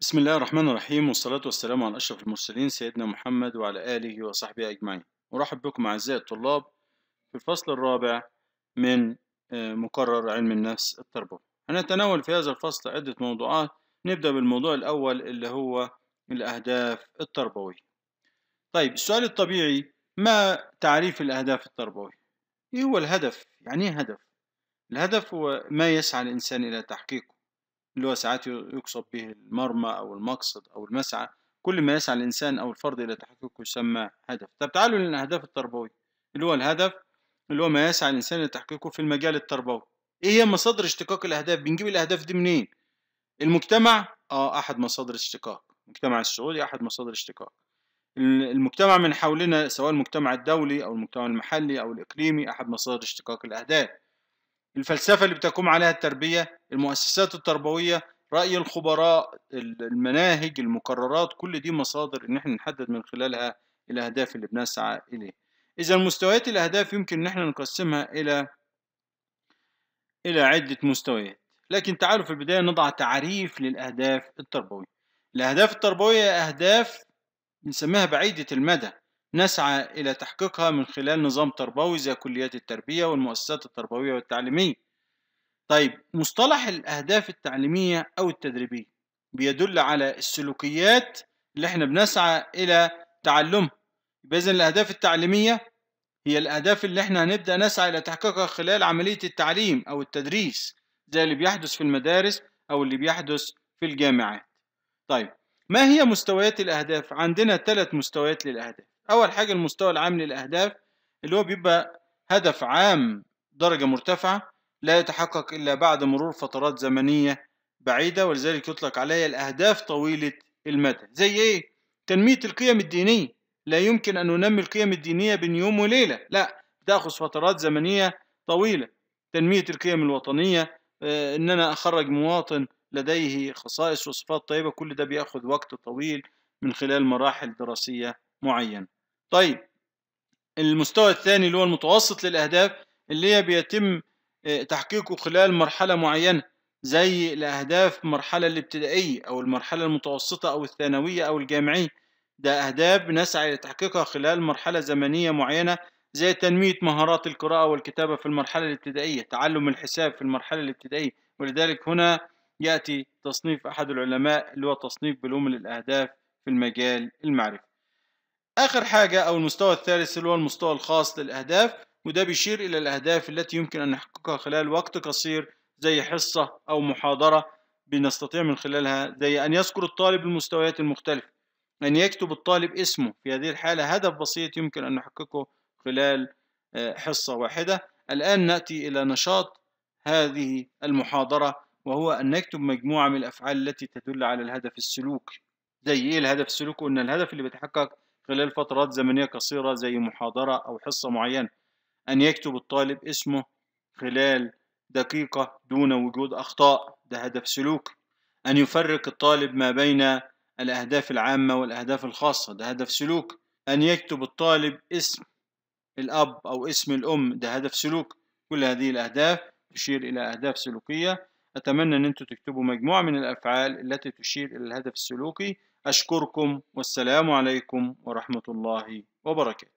بسم الله الرحمن الرحيم والصلاة والسلام على أشرف المرسلين سيدنا محمد وعلى آله وصحبه أجمعين أرحب بكم أعزائي الطلاب في الفصل الرابع من آه، مقرر علم النفس التربوي هنتناول في هذا الفصل عدة موضوعات نبدأ بالموضوع الأول اللي هو الأهداف التربوية طيب السؤال الطبيعي ما تعريف الأهداف التربوية؟ إيه هو الهدف؟ يعني إيه هدف؟ الهدف هو ما يسعى الإنسان إلى تحقيقه اللي هو ساعات يقصد به المرمى أو المقصد أو المسعى كل ما يسعى الإنسان أو الفرد إلى تحقيقه يسمى هدف طب تعالوا للأهداف التربوية اللي هو الهدف اللي هو ما يسعى الإنسان لتحقيقه في المجال التربوي إيه هي مصادر اشتقاق الأهداف بنجيب الأهداف دي منين المجتمع آه أحد مصادر اشتقاق المجتمع السعودي أحد مصادر اشتقاق المجتمع من حولنا سواء المجتمع الدولي أو المجتمع المحلي أو الإقليمي أحد مصادر اشتقاق الأهداف الفلسفة اللي بتقوم عليها التربية المؤسسات التربوية رأي الخبراء المناهج المقررات كل دي مصادر ان احنا نحدد من خلالها الاهداف اللي بنسعى اليه اذا مستويات الاهداف يمكن ان احنا نقسمها الى الى عدة مستويات لكن تعالوا في البداية نضع تعريف للاهداف التربوية الاهداف التربوية اهداف بنسميها بعيدة المدى نسعى إلى تحقيقها من خلال نظام تربوي زي كليات التربية والمؤسسات التربوية والتعليمية. طيب مصطلح الأهداف التعليمية أو التدريبية بيدل على السلوكيات اللي احنا بنسعى إلى تعلمها. بإذن إذا الأهداف التعليمية هي الأهداف اللي احنا هنبدأ نسعى إلى تحقيقها خلال عملية التعليم أو التدريس زي اللي بيحدث في المدارس أو اللي بيحدث في الجامعات. طيب ما هي مستويات الأهداف؟ عندنا ثلاث مستويات للأهداف. أول حاجة المستوى العام للأهداف اللي هو بيبقى هدف عام درجة مرتفعة لا يتحقق إلا بعد مرور فترات زمنية بعيدة ولذلك يطلق عليها الأهداف طويلة المدى زي إيه؟ تنمية القيم الدينية لا يمكن أن ننمي القيم الدينية بين يوم وليلة لا تأخذ فترات زمنية طويلة تنمية القيم الوطنية آه، إن أنا أخرج مواطن لديه خصائص وصفات طيبة كل ده بياخذ وقت طويل من خلال مراحل دراسية معينة طيب المستوى الثاني اللي هو المتوسط للأهداف اللي هي بيتم آه، تحقيقه خلال مرحلة معينة زي الأهداف مرحلة الابتدائية أو المرحلة المتوسطة أو الثانوية أو الجامعية ده أهداف بنسعى لتحقيقها خلال مرحلة زمنية معينة زي تنمية مهارات القراءة والكتابة في المرحلة الابتدائية تعلم الحساب في المرحلة الابتدائية ولذلك هنا يأتي تصنيف أحد العلماء اللي هو تصنيف بلوم للأهداف في المجال المعرفي آخر حاجة أو المستوى الثالث اللي هو المستوى الخاص للأهداف وده بيشير إلى الأهداف التي يمكن أن نحققها خلال وقت قصير زي حصة أو محاضرة بنستطيع من خلالها زي أن يذكر الطالب المستويات المختلفة أن يكتب الطالب اسمه في هذه الحالة هدف بسيط يمكن أن نحققه خلال آه، حصة واحدة الآن نأتي إلى نشاط هذه المحاضرة وهو أن نكتب مجموعة من الأفعال التي تدل على الهدف السلوكي زي إيه الهدف السلوكي؟ ان الهدف اللي بيتحقق خلال فترات زمنية قصيرة زي محاضرة أو حصة معينة أن يكتب الطالب اسمه خلال دقيقة دون وجود أخطاء ده هدف سلوكي أن يفرق الطالب ما بين الأهداف العامة والأهداف الخاصة ده هدف سلوك أن يكتب الطالب اسم الأب أو اسم الأم ده هدف سلوك كل هذه الأهداف تشير إلى أهداف سلوكية أتمنى أن أنتم تكتبوا مجموعة من الأفعال التي تشير إلى الهدف السلوكي أشكركم والسلام عليكم ورحمة الله وبركاته